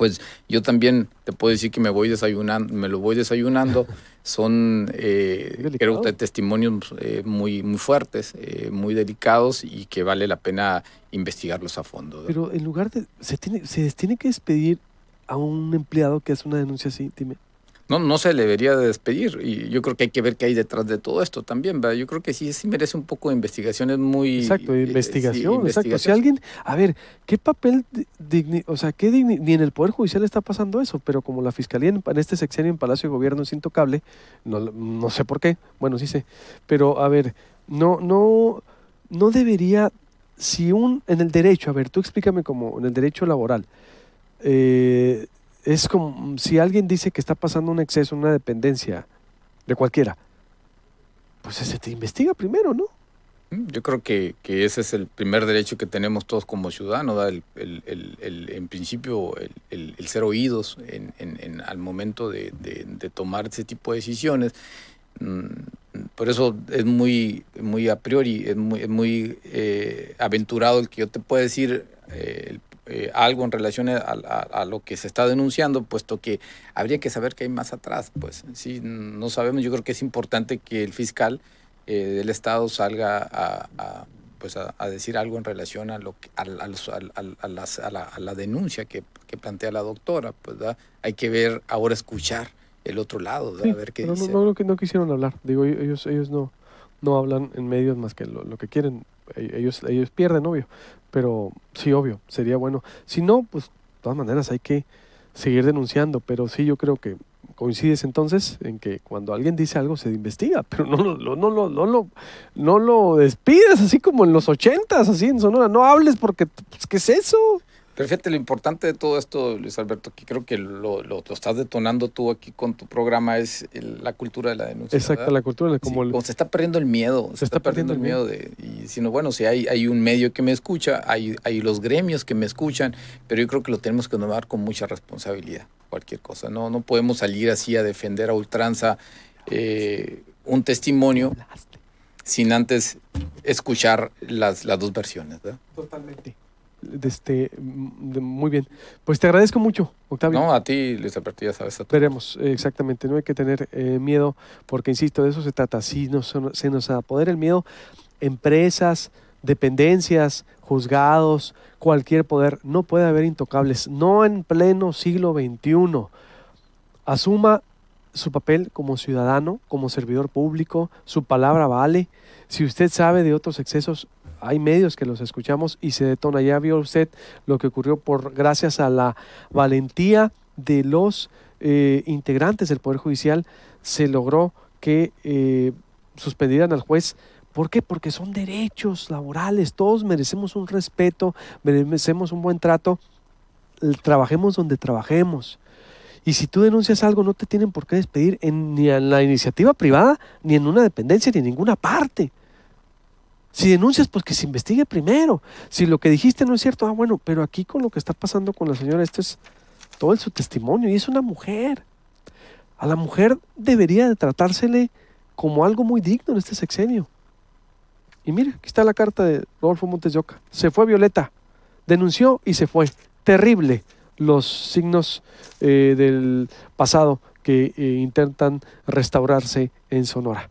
pues yo también te puedo decir que me voy desayunando, me lo voy desayunando. Son, eh, testimonios eh, muy, muy fuertes, eh, muy delicados y que vale la pena investigarlos a fondo. Pero en lugar de, se tiene, se tiene que despedir a un empleado que hace una denuncia así, dime no, no se le debería de despedir. Y yo creo que hay que ver qué hay detrás de todo esto también. ¿verdad? Yo creo que sí, sí merece un poco de investigación. Es muy. Exacto, eh, investigación, Exacto. Si alguien. A ver, ¿qué papel. o sea, qué ni en el Poder Judicial está pasando eso, pero como la Fiscalía en, este sexenio en Palacio de Gobierno es intocable, no, no sé por qué. Bueno, sí sé. Pero, a ver, no, no, no debería. Si un. En el derecho, a ver, tú explícame como En el derecho laboral. Eh es como si alguien dice que está pasando un exceso, una dependencia de cualquiera, pues se te investiga primero, ¿no? Mm, yo creo que, ese es el primer derecho que tenemos todos como ciudadanos, en principio el, ser oídos en, en, al momento de, tomar ese tipo de decisiones. Mm, por eso es muy, muy a priori, es muy, muy eh, aventurado el que yo te pueda decir, eh, eh, algo en relación a, lo que se está denunciando, puesto que habría que saber qué hay más atrás. Pues si no sabemos, yo creo que es importante que el fiscal eh, del Estado salga a, pues a, decir algo en relación a, lo que, la, a, la, denuncia que, plantea la doctora. Pues hay que ver, ahora escuchar el otro lado, a ver qué dice. No, no, no, quisieron hablar. Digo, ellos, ellos no, no hablan en medios más que lo, lo que quieren e-, ellos, ellos pierden, obvio. Pero sí, obvio, sería bueno. Si no, pues de todas maneras hay que seguir denunciando, pero sí yo creo que coincides entonces en que cuando alguien dice algo se investiga, pero no lo, no, no, no lo despides así como en los ochentas, así en Sonora, no hables porque, pues, ¿qué es eso? Pero lo importante de todo esto, Luis Alberto, que creo que lo, lo, estás detonando tú aquí con tu programa, es la cultura de la denuncia. Exacto, la cultura de como, se está perdiendo el miedo. Se, está, perdiendo, el miedo. de, y sino, bueno, si hay, hay un medio que me escucha, hay, hay los gremios que me escuchan, pero yo creo que lo tenemos que tomar con mucha responsabilidad, cualquier cosa. No, no podemos salir así a defender a ultranza eh, un testimonio sin antes escuchar las, las dos versiones. ¿verdad? Totalmente. Este, mm, muy bien. Pues te agradezco mucho, Octavio. No, a ti, Luis Alberto, sabes. exactamente. No hay que tener eh, miedo, porque insisto, de eso se trata. Si no se nos da poder el miedo, empresas, dependencias, juzgados, cualquier poder, no puede haber intocables. No en pleno siglo XXI. Asuma su papel como ciudadano, como servidor público, su palabra vale. Si usted sabe de otros excesos, hay medios que los escuchamos y se detona. Ya vio usted lo que ocurrió por gracias a la valentía de los eh, integrantes del Poder Judicial, se logró que eh, suspendieran al juez ¿Por qué? Porque son derechos laborales, todos merecemos un respeto, merecemos un buen trato, trabajemos donde trabajemos. Y si tú denuncias algo, no te tienen por qué despedir ni en la iniciativa privada, ni en una dependencia, ni en ninguna parte. Si denuncias, pues que se investigue primero. Si lo que dijiste no es cierto, ah, bueno, pero aquí con lo que está pasando con la señora, esto es todo su testimonio y es una mujer. A la mujer debería de tratársele como algo muy digno en este sexenio. Y mire aquí está la carta de Rodolfo Montes Se fue Violeta, denunció y se fue. Terrible los signos eh, del pasado que eh, intentan restaurarse en Sonora.